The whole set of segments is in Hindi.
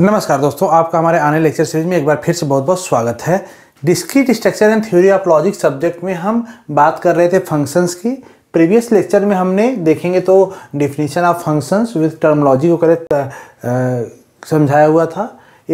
नमस्कार दोस्तों आपका हमारे आने लेक्चर सीरीज में एक बार फिर से बहुत बहुत स्वागत है discrete structure and theory of logic subject में हम बात कर रहे थे फंक्शंस की प्रीवियस लेक्चर में हमने देखेंगे तो definition of functions with terminology को करेक्ट समझाया हुआ था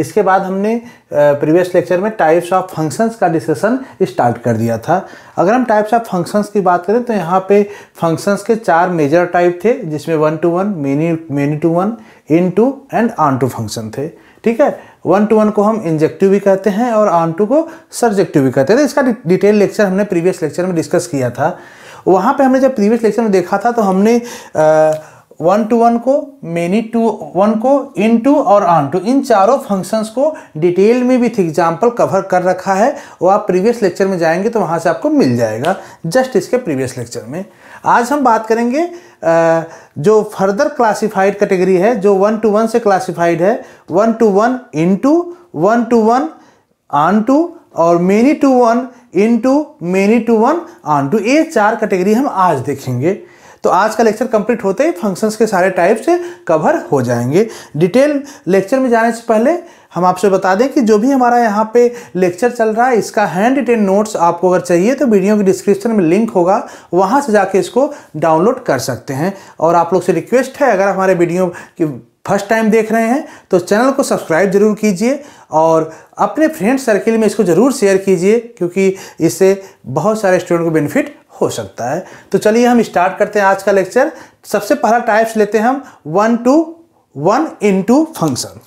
इसके बाद हमने प्रीवियस लेक्चर में टाइप्स ऑफ फंक्शंस का डिस्कशन स्टार्ट कर दिया था अगर हम टाइप्स ऑफ फंक्शंस की बात करें तो यहाँ पे फंक्शंस के चार मेजर टाइप थे जिसमें one to one many many to one into and onto function थे ठीक है वन टू वन को हम इंजेक्टिव भी कहते हैं और ऑन टू को सब्जेक्टिव भी कहते हैं तो इसका डिटेल लेक्चर हमने प्रीवियस लेक्चर में डिस्कस किया था वहाँ पे हमने जब प्रीवियस लेक्चर में देखा था तो हमने आ, वन टू वन को मेनी टू वन को इन टू और ऑन टू इन चारों फंक्शंस को डिटेल में थी एग्जाम्पल कवर कर रखा है वो आप प्रीवियस लेक्चर में जाएंगे तो वहाँ से आपको मिल जाएगा जस्ट इसके प्रीवियस लेक्चर में आज हम बात करेंगे जो फर्दर क्लासिफाइड कैटेगरी है जो वन टू वन से क्लासिफाइड है one to one into one to one onto और many to one into many to one onto ये चार कैटेगरी हम आज देखेंगे तो आज का लेक्चर कंप्लीट होते ही फंक्शंस के सारे टाइप्स कवर हो जाएंगे डिटेल लेक्चर में जाने से पहले हम आपसे बता दें कि जो भी हमारा यहाँ पे लेक्चर चल रहा है इसका हैंड रिटेन नोट्स आपको अगर चाहिए तो वीडियो के डिस्क्रिप्शन में लिंक होगा वहाँ से जाके इसको डाउनलोड कर सकते हैं और आप लोग से रिक्वेस्ट है अगर हमारे वीडियो की फर्स्ट टाइम देख रहे हैं तो चैनल को सब्सक्राइब जरूर कीजिए और अपने फ्रेंड सर्किल में इसको ज़रूर शेयर कीजिए क्योंकि इससे बहुत सारे स्टूडेंट को बेनिफिट हो सकता है तो चलिए हम स्टार्ट करते हैं आज का लेक्चर सबसे पहला टाइप्स लेते हैं हम one to one into function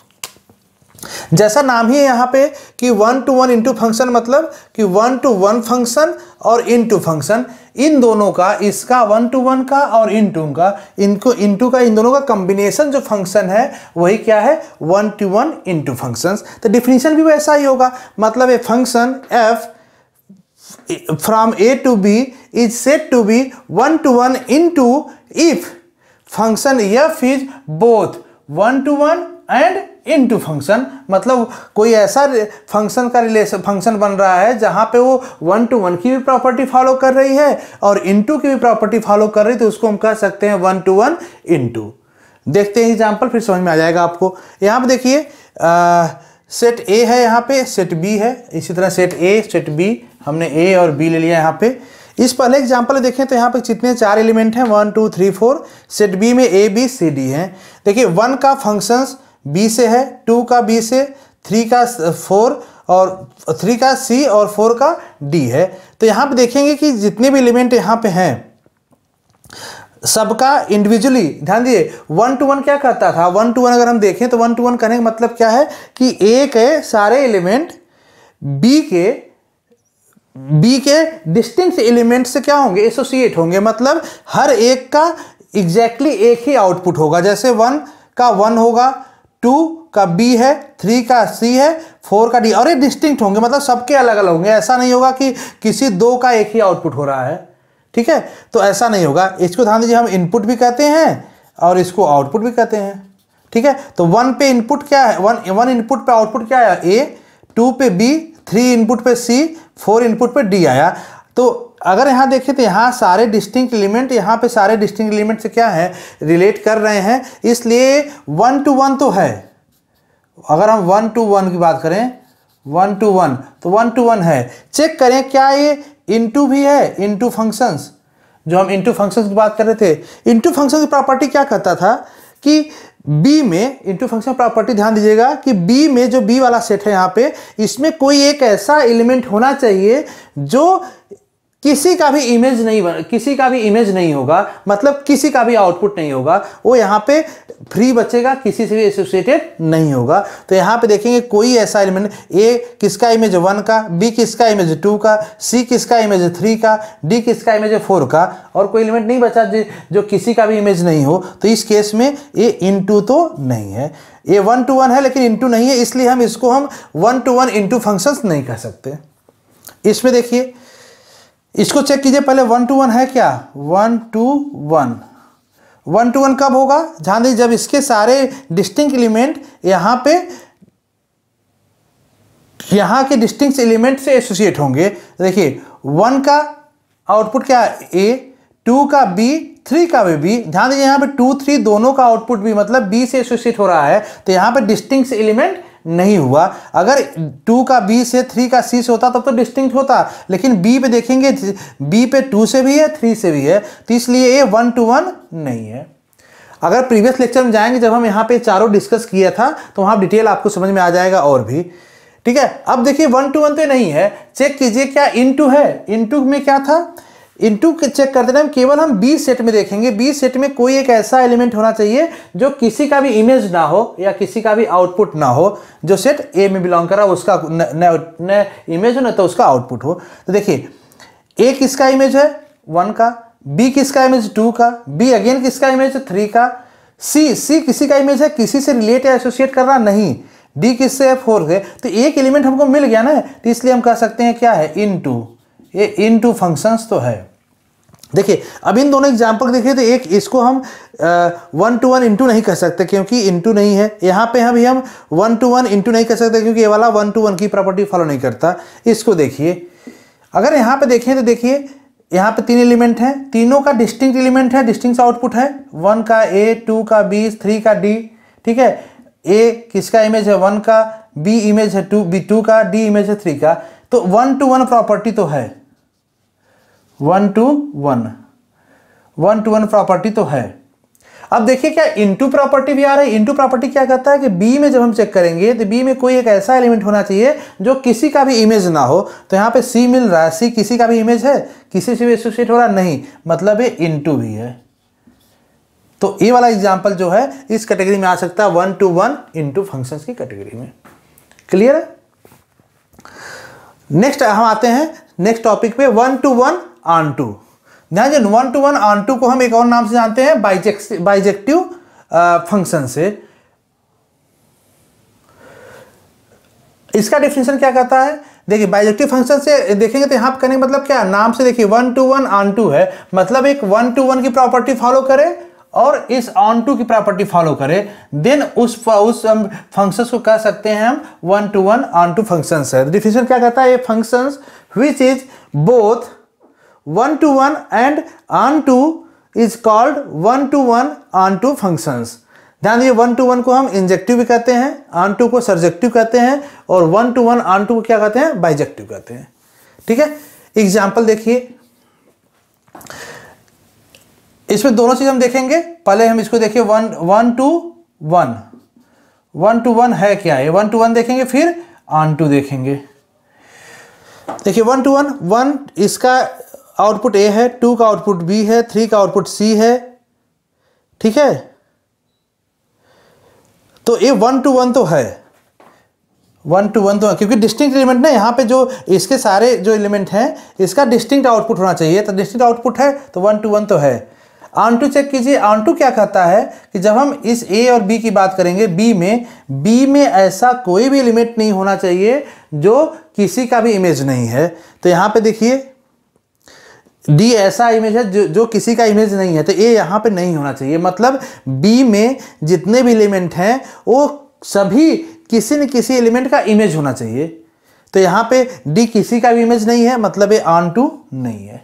जैसा नाम ही है यहाँ पे कि one to one into function मतलब कि वन टू वन फंक्शन और इंटू फंक्शन इन दोनों का इसका वन टू वन का और इन टू का इनको इंटू का इन दोनों का कॉम्बिनेशन जो फंक्शन है वही क्या है one to one into function तो डिफिनीशन भी वैसा ही होगा मतलब ये function f from A to B is said to be one to one into if function f is both one to one and into function मतलब कोई ऐसा फंक्शन का रिलेशन फंक्शन बन रहा है जहाँ पे वो वन टू वन की भी प्रॉपर्टी फॉलो कर रही है और इन टू की भी प्रॉपर्टी फॉलो कर रही है तो उसको हम कह सकते हैं one to one into देखते हैं एग्जाम्पल फिर समझ में आ जाएगा आपको यहाँ पर देखिए सेट ए है यहाँ पे सेट बी है इसी तरह सेट ए सेट बी हमने ए और बी ले लिया यहाँ पे इस पहले एग्जाम्पल देखें तो यहाँ पे जितने चार एलिमेंट हैं one two three four set B में ए बी सी डी है देखिए वन का फंक्शंस बी से है टू का बी से थ्री का फोर और थ्री का सी और फोर का डी है तो यहाँ पे देखेंगे कि जितने भी एलिमेंट यहाँ पे हैं सबका इंडिविजुअली ध्यान दिए वन टू वन क्या करता था वन टू वन अगर हम देखें तो वन टू वन कहने का मतलब क्या है कि ए के सारे एलिमेंट बी के बी के डिस्टिंक्ट एलिमेंट से क्या होंगे एसोसिएट होंगे मतलब हर एक का एग्जैक्टली exactly एक ही आउटपुट होगा जैसे वन का वन होगा टू का बी है थ्री का सी है फोर का डी और ये डिस्टिंक्ट होंगे मतलब सबके अलग अलग होंगे ऐसा नहीं होगा कि किसी दो का एक ही आउटपुट हो रहा है ठीक है तो ऐसा नहीं होगा इसको ध्यान दीजिए हम इनपुट भी कहते हैं और इसको आउटपुट भी कहते हैं ठीक है तो वन पे इनपुट क्या है वन वन इनपुट पे आउटपुट क्या आया ए टू पे बी थ्री इनपुट पे सी फोर इनपुट पे डी आया तो अगर यहाँ देखें तो यहाँ सारे डिस्टिंक्ट एलिमेंट यहाँ पे सारे डिस्टिंक्ट एलिमेंट से क्या है रिलेट कर रहे हैं इसलिए वन टू वन तो है अगर हम वन टू वन की बात करें वन टू वन तो वन टू वन है चेक करें क्या ये इनटू भी है इनटू फंक्शंस जो हम इनटू फंक्शंस की बात कर रहे थे इनटू फंक्शन की प्रॉपर्टी क्या कहता था कि b में इंटू फंक्शन प्रॉपर्टी ध्यान दीजिएगा कि b में जो b वाला सेट है यहाँ पे इसमें कोई एक ऐसा एलिमेंट होना चाहिए जो किसी का भी इमेज नहीं बन किसी का भी इमेज नहीं होगा मतलब किसी का भी आउटपुट नहीं होगा वो यहाँ पे फ्री बचेगा किसी से भी एसोसिएटेड नहीं होगा तो यहाँ पे देखेंगे कोई ऐसा एलिमेंट ए किसका इमेज वन का बी किसका इमेज टू का सी किसका इमेज थ्री का डी किसका इमेज फोर का और कोई एलिमेंट नहीं बचा जो किसी का भी इमेज नहीं हो तो इस केस में ए इन तो नहीं है ये वन टू वन है लेकिन इंटू नहीं है इसलिए हम इसको हम one to one into functions नहीं कह सकते इसमें देखिए इसको चेक कीजिए पहले वन टू वन है क्या one to one one to one कब होगा ध्यान दीजिए जब इसके सारे डिस्टिंग एलिमेंट यहाँ पे यहाँ के डिस्टिंग एलिमेंट से एसोसिएट होंगे देखिए वन का आउटपुट क्या ए टू का बी थ्री का भी बी ध्यान दीजिए यहाँ पे टू थ्री दोनों का आउटपुट भी मतलब बी से एसोसिएट हो रहा है तो यहाँ पे डिस्टिंग एलिमेंट नहीं हुआ अगर टू का बी से थ्री का सी से होता तब तो डिस्टिंक्ट होता लेकिन बी पे देखेंगे बी पे टू से भी है थ्री से भी है तो इसलिए ये वन टू वन नहीं है अगर प्रीवियस लेक्चर में जाएंगे जब हम यहाँ पे चारों डिस्कस किया था तो वहाँ डिटेल आपको समझ में आ जाएगा और भी ठीक है अब देखिए वन टू वन पे तो नहीं है चेक कीजिए क्या टू है टू में क्या था इनटू चेक करते टाइम केवल हम बी सेट में देखेंगे बी सेट में कोई एक ऐसा एलिमेंट होना चाहिए जो किसी का भी इमेज ना हो या किसी का भी आउटपुट ना हो जो सेट ए में बिलोंग कर रहा हो उसका न इमेज हो ना तो उसका आउटपुट हो तो देखिए ए किसका इमेज है वन का बी किसका इमेज टू का बी अगेन किसका इमेज है थ्री का सी सी किसी का इमेज है किसी से रिलेट या एसोसिएट कर रहा नहीं डी किससे है फोर के तो एक एलिमेंट हमको मिल गया ना तो इसलिए हम कह सकते हैं क्या है इन टू ये इन टू फंक्शंस तो है देखिए अब इन दोनों एग्जाम्पल देखिए तो एक इसको हम वन टू वन इंटू नहीं कह सकते क्योंकि इंटू नहीं है यहाँ पे अभी हम वन टू वन इंटू नहीं कह सकते क्योंकि ये वाला वन टू वन की प्रॉपर्टी फॉलो नहीं करता इसको देखिए अगर यहाँ पे देखें तो देखिए यहाँ पे तीन एलिमेंट हैं तीनों का डिस्टिंग एलिमेंट है डिस्टिंक्ट आउटपुट है वन का ए टू का बी थ्री का डी ठीक है ए किसका इमेज है वन का बी इमेज है टू बी टू का डी इमेज है थ्री का तो वन टू वन प्रॉपर्टी तो है one to one one to one property तो है अब देखिए क्या इनटू प्रॉपर्टी भी आ रही है इनटू प्रॉपर्टी क्या कहता है कि बी में जब हम चेक करेंगे तो बी में कोई एक ऐसा एलिमेंट होना चाहिए जो किसी का भी इमेज ना हो तो यहाँ पे सी मिल रहा है सी किसी का भी इमेज है किसी से भी एसोसिएट हो रहा नहीं मतलब ये इनटू भी है तो ये वाला एग्जाम्पल जो है इस कैटेगरी में आ सकता है one to one into function की कैटेगरी में क्लियर है नेक्स्ट हम आते हैं नेक्स्ट टॉपिक पे one to one onto ध्यान दें one to one onto को हम एक और नाम से जानते हैं बाइजेक्टिव फंक्शन uh, से इसका डिफिनेशन क्या कहता है देखिए बाइजेक्टिव फंक्शन से देखेंगे तो यहां पर करने मतलब क्या नाम से देखिए one to one onto है मतलब एक वन टू वन की प्रॉपर्टी फॉलो करे और इस ऑन टू की प्रॉपर्टी फॉलो करे देन उस उस हम फंक्शंस को कह सकते हैं हम one to one onto functions है डिफिनेशन क्या कहता है ये functions which is both to one and and to is called one to one onto functions ध्यान दिए वन टू वन को हम इंजेक्टिव भी कहते हैं ऑन टू को सर्जेक्टिव कहते हैं और one to one onto को क्या कहते हैं बाइजेक्टिव कहते हैं ठीक है एग्जाम्पल देखिए इसमें दोनों चीज़ हम देखेंगे पहले हम इसको देखिए one one to one one to one है क्या है वन टू वन देखेंगे फिर ऑन टू देखेंगे देखिए वन टू वन वन इसका आउटपुट ए है टू का आउटपुट बी है थ्री का आउटपुट सी है ठीक है तो ये वन टू वन तो है वन टू वन तो क्योंकि डिस्टिंक्ट एलिमेंट ना यहाँ पे जो इसके सारे जो एलिमेंट हैं इसका डिस्टिंक्ट आउटपुट होना चाहिए तो डिस्टिंक्ट आउटपुट है तो वन टू वन तो है आन टू चेक कीजिए आन टू क्या कहता है कि जब हम इस ए और बी की बात करेंगे बी में बी में ऐसा कोई भी एलिमेंट नहीं होना चाहिए जो किसी का भी इमेज नहीं है तो यहाँ पे देखिए डी ऐसा इमेज है जो जो किसी का इमेज नहीं है तो ए यहाँ पे नहीं होना चाहिए मतलब बी में जितने भी एलिमेंट हैं वो सभी किसी न किसी एलिमेंट का इमेज होना चाहिए तो यहाँ पे डी किसी का भी इमेज नहीं है मतलब ये ऑन टू नहीं है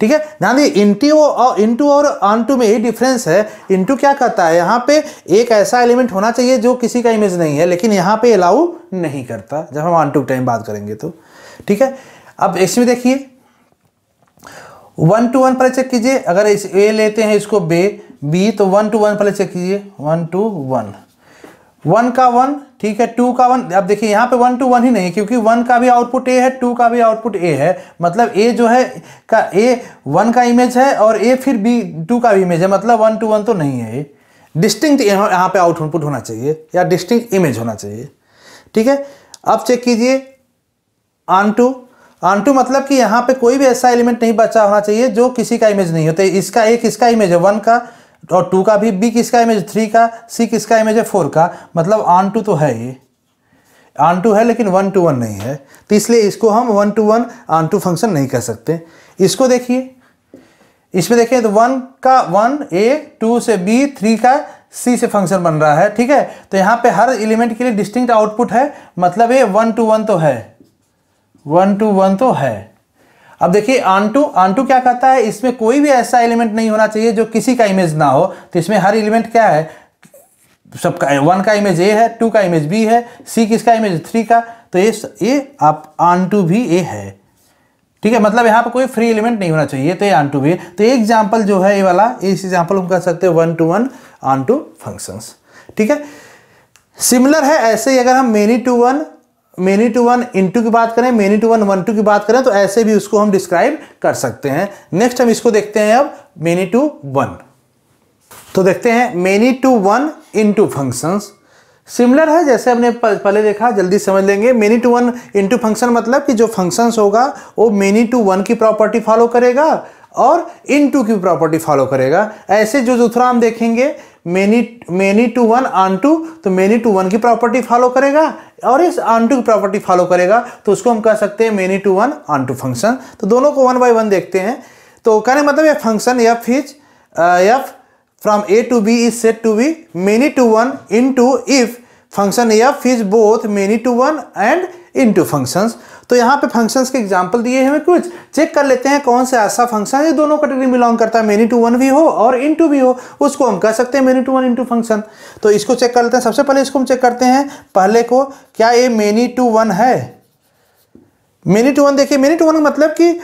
ठीक है ध्यान दिए इंटू और इंटू और टू में यही डिफरेंस है इंटू क्या करता है यहाँ पे एक ऐसा एलिमेंट होना चाहिए जो किसी का इमेज नहीं है लेकिन यहाँ पे अलाउ नहीं करता जब हम टू टाइम बात करेंगे तो ठीक है अब इसमें देखिए वन टू वन पहले चेक कीजिए अगर इस ए लेते हैं इसको बे बी तो वन टू वन पहले चेक कीजिए वन टू वन वन का वन ठीक है टू का वन अब देखिए यहाँ पे वन टू वन ही नहीं है क्योंकि वन का भी आउटपुट ए है टू का भी आउटपुट ए है मतलब ए जो है का ए वन का इमेज है और ए फिर बी टू का भी इमेज है मतलब वन टू वन तो नहीं है ये डिस्टिंक्ट यहाँ पे आउटपुट होना चाहिए या डिस्टिंक्ट इमेज होना चाहिए ठीक है अब चेक कीजिए आन टू टू मतलब कि यहाँ पे कोई भी ऐसा एलिमेंट नहीं बचा होना चाहिए जो किसी का इमेज नहीं होता इसका एक इसका इमेज है वन का और टू का भी बी किसका इमेज थ्री का सी किसका इमेज है फोर का मतलब ऑन टू तो है ये ऑन टू है लेकिन वन टू वन नहीं है तो इसलिए इसको हम one to one onto function नहीं कर सकते इसको देखिए इसमें देखिए तो वन का वन ए टू से बी थ्री का सी से फंक्शन बन रहा है ठीक है तो यहाँ पे हर एलिमेंट के लिए डिस्टिंक्ट आउटपुट है मतलब ये वन टू वन तो है वन टू वन तो है अब देखिए आंटू आंटू क्या कहता है इसमें कोई भी ऐसा एलिमेंट नहीं होना चाहिए जो किसी का इमेज ना हो तो इसमें हर एलिमेंट क्या है सबका वन का इमेज ए है टू का इमेज बी है सी किसका इमेज थ्री का तो ये ये आप आंटू भी ए है ठीक है मतलब यहाँ पर कोई फ्री एलिमेंट नहीं होना चाहिए तो ये आंटू भी तो ये एग्जाम्पल जो है ये वाला इस एग्जाम्पल हम कह सकते हैं one to one onto functions ठीक है सिमिलर है ऐसे ही अगर हम many to one many to one in की बात करें many to one one to की बात करें तो ऐसे भी उसको हम डिस्क्राइब कर सकते हैं नेक्स्ट हम इसको देखते हैं अब मेनी टू वन तो देखते हैं many to one in functions similar है जैसे हमने पहले देखा जल्दी समझ लेंगे many to one in function मतलब कि जो फंक्शंस होगा वो मेनी टू वन की प्रॉपर्टी फॉलो करेगा और इन टू की प्रॉपर्टी फॉलो करेगा ऐसे जो जो थोड़ा हम देखेंगे many many to one onto तो मेनी टू वन की प्रॉपर्टी फॉलो करेगा और इस आन टू की प्रॉपर्टी फॉलो करेगा तो उसको हम कह सकते हैं many to one onto function तो दोनों को वन बाई वन देखते हैं तो कहने मतलब ये function f is f from A to B is said to be many to one into if function f is both many to one and into functions तो यहाँ पे फंक्शंस के एग्जांपल दिए हैं कुछ चेक कर लेते हैं कौन सा ऐसा फंक्शन है जो दोनों कैटेगरी बिलोंग करता है मेनी टू वन भी हो और इन टू भी हो उसको हम कह सकते हैं many to one into function तो इसको चेक कर लेते हैं सबसे पहले इसको हम चेक करते हैं पहले को क्या ये मेनी टू वन है मेनी टू वन देखिए मेनी टू वन मतलब कि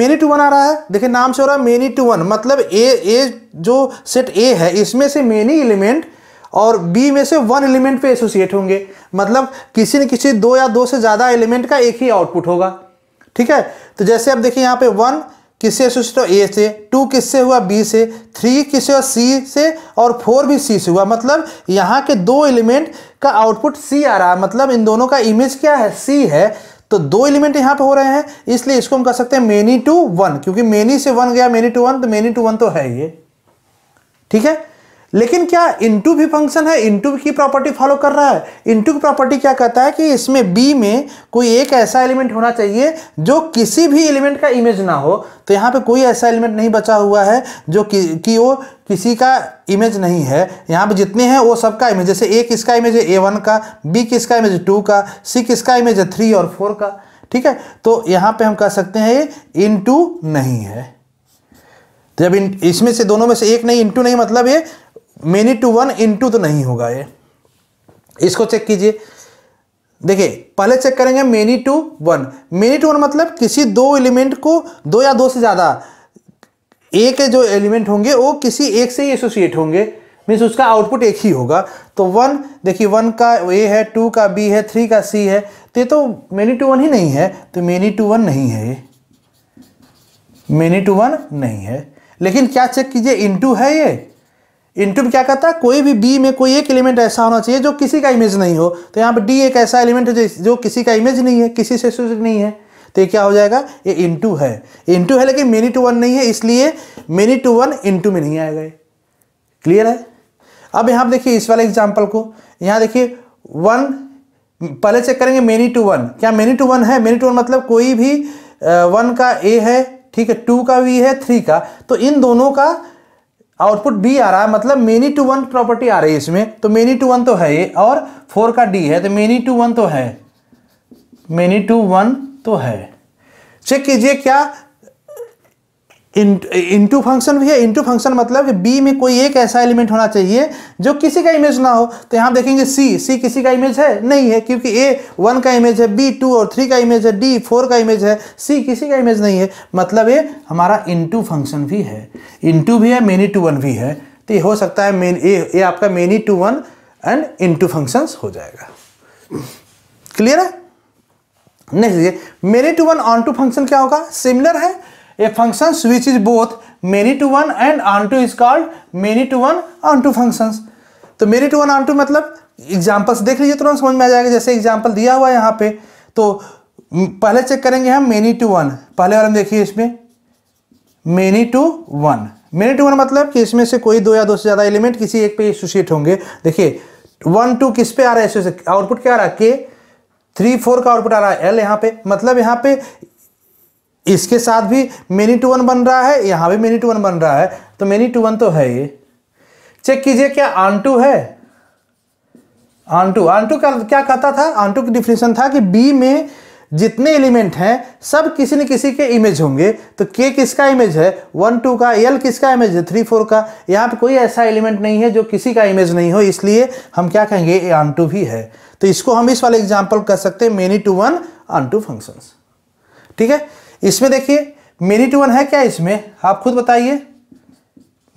मेनी टू वन आ रहा है देखिए नाम से हो रहा है मेनी टू वन मतलब ए ए जो सेट ए है इसमें से मेनी एलिमेंट और बी में से वन एलिमेंट पे एसोसिएट होंगे मतलब किसी न किसी दो या दो से ज़्यादा एलिमेंट का एक ही आउटपुट होगा ठीक है तो जैसे आप देखिए यहाँ पे वन किससे एसोसिएट हुआ ए से टू किससे हुआ बी से थ्री किससे हुआ सी से और फोर भी सी से हुआ मतलब यहाँ के दो एलिमेंट का आउटपुट सी आ रहा है मतलब इन दोनों का इमेज क्या है सी है तो दो एलिमेंट यहाँ पे हो रहे हैं इसलिए इसको हम कह सकते हैं मेनी टू वन क्योंकि मेनी से वन गया मेनी टू वन तो मेनी टू वन तो है ये ठीक है लेकिन क्या इनटू भी फंक्शन है इनटू की प्रॉपर्टी फॉलो कर रहा है इनटू की प्रॉपर्टी क्या कहता है कि इसमें बी में कोई एक ऐसा एलिमेंट होना चाहिए जो किसी भी एलिमेंट का इमेज ना हो तो यहाँ पे कोई ऐसा एलिमेंट नहीं बचा हुआ है जो कि, कि वो किसी का इमेज नहीं है यहाँ पे जितने हैं वो सबका इमेज जैसे ए किसका इमेज है ए वन का बी किसका इमेज टू का सी किसका इमेज है थ्री और फोर का ठीक है तो यहाँ पर हम कह सकते हैं ये इन नहीं है जब इन इसमें से दोनों में से एक नहीं इंटू नहीं मतलब ये मेनी टू वन इंटू तो नहीं होगा ये इसको चेक कीजिए देखिए पहले चेक करेंगे many to one many to one मतलब किसी दो एलिमेंट को दो या दो से ज़्यादा ए के जो एलिमेंट होंगे वो किसी एक से ही एसोसिएट होंगे मीन्स उसका आउटपुट एक ही होगा तो वन देखिए वन का ए है टू का बी है थ्री का सी है तो ये तो मेनी टू वन ही नहीं है तो मेनी टू वन नहीं है ये मेनी टू वन नहीं है लेकिन क्या चेक कीजिए टू है ये इंटू में क्या कहता है कोई भी बी में कोई एक एलिमेंट ऐसा होना चाहिए जो किसी का इमेज नहीं हो तो यहाँ पर डी एक ऐसा एलिमेंट है जो किसी का इमेज नहीं है किसी से नहीं है तो ये क्या हो जाएगा ये इंटू है इंटू है लेकिन मेनी टू वन नहीं है इसलिए मेनी टू वन इंटू में नहीं आएगा क्लियर है अब यहाँ पर देखिए इस वाले एग्जाम्पल को यहाँ देखिए वन पहले चेक करेंगे मेनी टू वन क्या मेनी टू वन है मेनी टू वन मतलब कोई भी वन का ए है ठीक है टू का वी है थ्री का तो इन दोनों का आउटपुट बी आ रहा है मतलब मेनी टू वन प्रॉपर्टी आ रही है इसमें तो मेनी टू वन तो है ये और फोर का डी है तो मेनी टू वन तो है मेनी टू वन तो है चेक कीजिए क्या इंटू फंक्शन भी है इंटू फंक्शन मतलब कि बी में कोई एक ऐसा एलिमेंट होना चाहिए जो किसी का इमेज ना हो तो यहाँ देखेंगे सी सी किसी का इमेज है नहीं है क्योंकि ए वन का इमेज है बी टू और थ्री का इमेज है डी फोर का इमेज है सी किसी का इमेज नहीं है मतलब ये हमारा इंटू फंक्शन भी है इंटू भी है मेनी टू वन भी है तो ये हो सकता है मेन ए ये आपका many to one and into function हो जाएगा क्लियर है next many to one onto function क्या होगा सिमिलर है switch is both many to one and onto is called many to one onto function तो टू वन आन टू मतलब एग्जाम्पल्स देख लीजिए तुरंत तो समझ में आ जाएगा जैसे एग्जाम्पल दिया हुआ है यहाँ पे तो पहले चेक करेंगे हम मेनी टू वन पहले वाले देखिए इसमें many to one many to one मतलब कि इसमें से कोई दो या दो से ज़्यादा एलिमेंट किसी एक पे एसोसिएट होंगे देखिए वन टू किस पे आ रहा है आउटपुट क्या आ रहा है के थ्री फोर का आउटपुट आ रहा है एल यहाँ पे मतलब यहाँ पे इसके साथ भी मेनी टू वन बन रहा है यहां भी मेनी टू वन बन रहा है तो मेनी टू वन तो है ये चेक कीजिए क्या आंटू है आंटू आंटू का क्या कहता था आंटू की डिफिनेशन था कि बी में जितने एलिमेंट हैं सब किसी न किसी के इमेज होंगे तो के किसका इमेज है वन टू का एल किसका इमेज है थ्री फोर का यहाँ पे कोई ऐसा एलिमेंट नहीं है जो किसी का इमेज नहीं हो इसलिए हम क्या कहेंगे आन टू भी है तो इसको हम इस वाले एग्जाम्पल कर सकते हैं many to one onto functions ठीक है इसमें देखिए मेनी टू वन है क्या इसमें आप खुद बताइए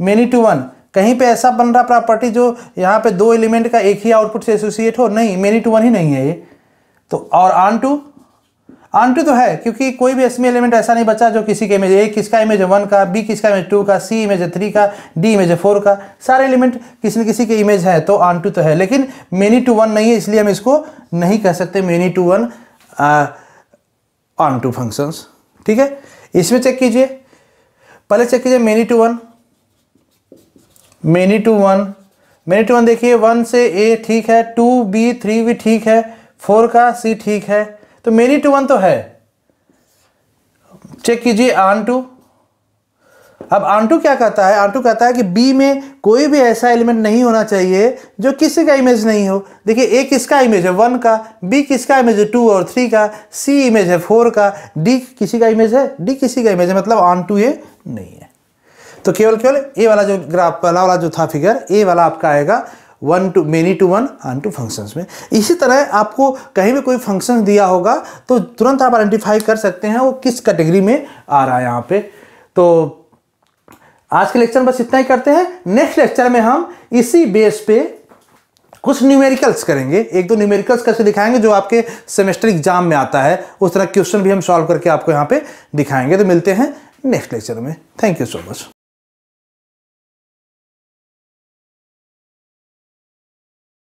मेनी टू वन कहीं पे ऐसा बन रहा प्रॉपर्टी जो यहाँ पे दो एलिमेंट का एक ही आउटपुट से एसोसिएट हो नहीं मेनी टू वन ही नहीं है ये तो और आन टू आन टू तो है क्योंकि कोई भी इसमें एलिमेंट ऐसा नहीं बचा जो किसी के इमेज ए किसका इमेज वन का बी किसका इमेज टू का सी इमेज थ्री का डी इमेज फोर का सारे एलिमेंट किसी न किसी के इमेज है तो आन टू तो है लेकिन मेनी टू वन नहीं है इसलिए हम इसको नहीं कह सकते many to one onto functions ठीक है इसमें चेक कीजिए पहले चेक कीजिए many to one many to one many to one देखिए वन से ए ठीक है टू बी थ्री भी ठीक है फोर का सी ठीक है तो मेनी टू वन तो है चेक कीजिए आन टू अब आंटू क्या कहता है आंटू कहता है कि बी में कोई भी ऐसा एलिमेंट नहीं होना चाहिए जो किसी का इमेज नहीं हो देखिए ए किसका इमेज है वन का बी किसका इमेज है टू और थ्री का सी इमेज है फोर का डी किसी का इमेज है डी किसी का इमेज है मतलब आंटू ये नहीं है तो केवल केवल ए वाला जो ग्राफ पहला वाला जो था फिगर ए वाला आपका आएगा one two many to one onto function में इसी तरह आपको कहीं भी कोई फंक्शन दिया होगा तो तुरंत आप आइडेंटिफाई कर सकते हैं वो किस कैटेगरी में आ रहा है यहाँ पे तो आज के लेक्चर बस इतना ही करते हैं नेक्स्ट लेक्चर में हम इसी बेस पे कुछ न्यूमेरिकल्स करेंगे एक दो न्यूमेरिकल्स कैसे दिखाएंगे जो आपके सेमेस्टर एग्जाम में आता है उस तरह क्वेश्चन भी हम सॉल्व करके आपको यहाँ पे दिखाएंगे तो मिलते हैं नेक्स्ट लेक्चर में थैंक यू सो मच